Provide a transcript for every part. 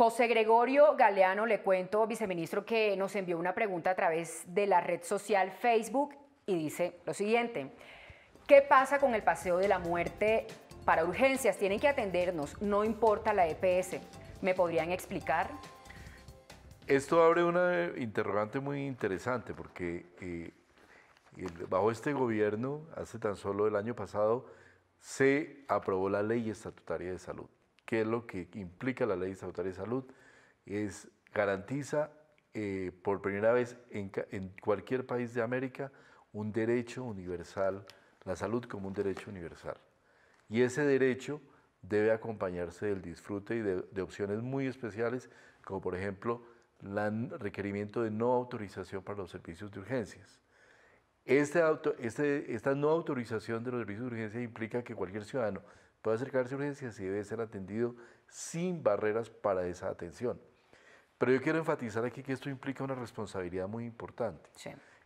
José Gregorio Galeano, le cuento, viceministro, que nos envió una pregunta a través de la red social Facebook y dice lo siguiente. ¿Qué pasa con el paseo de la muerte para urgencias? Tienen que atendernos, no importa la EPS. ¿Me podrían explicar? Esto abre una interrogante muy interesante porque eh, bajo este gobierno, hace tan solo el año pasado, se aprobó la ley estatutaria de salud que es lo que implica la ley estatutaria de salud, es garantiza eh, por primera vez en, cualquier país de América un derecho universal, la salud como un derecho universal. Y ese derecho debe acompañarse del disfrute y de, opciones muy especiales, como por ejemplo el requerimiento de no autorización para los servicios de urgencias. Este, este, esta no autorización de los servicios de urgencia implica que cualquier ciudadano puede acercarse a urgencias y debe ser atendido sin barreras para esa atención. Pero yo quiero enfatizar aquí que esto implica una responsabilidad muy importante.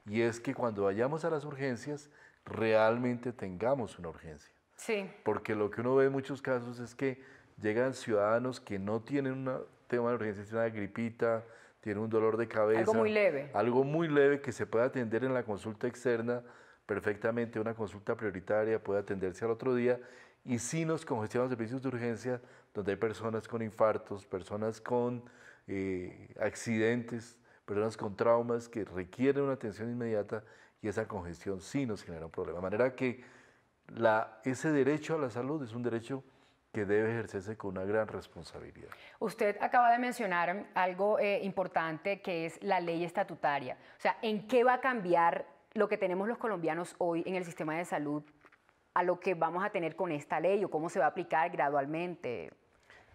Y es que cuando vayamos a las urgencias, realmente tengamos una urgencia. Sí. Porque lo que uno ve en muchos casos es que llegan ciudadanos que no tienen un tema de urgencia, tienen una gripita, tienen un dolor de cabeza. Algo muy leve. Algo muy leve que se puede atender en la consulta externa perfectamente una consulta prioritaria puede atenderse al otro día y si nos de servicios de urgencia donde hay personas con infartos, personas con eh, accidentes, personas con traumas que requieren una atención inmediata y esa congestión sí nos genera un problema. De manera que ese derecho a la salud es un derecho que debe ejercerse con una gran responsabilidad. Usted acaba de mencionar algo eh, importante que es la ley estatutaria. O sea, ¿en qué va a cambiar lo que tenemos los colombianos hoy en el sistema de salud a lo que vamos a tener con esta ley o cómo se va a aplicar gradualmente?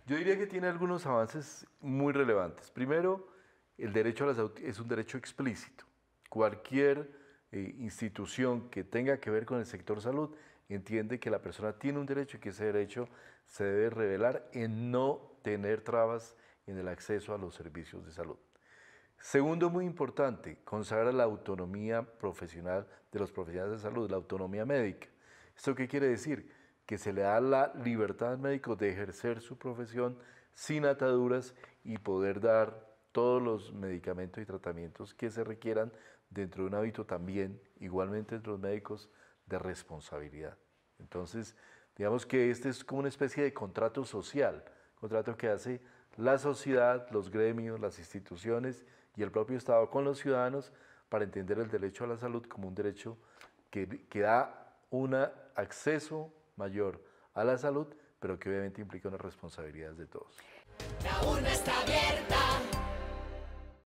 Yo diría que tiene algunos avances muy relevantes. Primero, el derecho a la salud es un derecho explícito. Cualquier eh, institución que tenga que ver con el sector salud entiende que la persona tiene un derecho y que ese derecho se debe revelar en no tener trabas en el acceso a los servicios de salud. Segundo, muy importante, consagra la autonomía profesional de los profesionales de salud, la autonomía médica. ¿Esto qué quiere decir? Que se le da la libertad al médico de ejercer su profesión sin ataduras y poder dar todos los medicamentos y tratamientos que se requieran dentro de un hábito también, igualmente entre los médicos, de responsabilidad. Entonces, digamos que este es como una especie de contrato social, contrato que hace la sociedad, los gremios, las instituciones y el propio Estado con los ciudadanos para entender el derecho a la salud como un derecho que, da un acceso mayor a la salud, pero que obviamente implica una responsabilidades de todos. está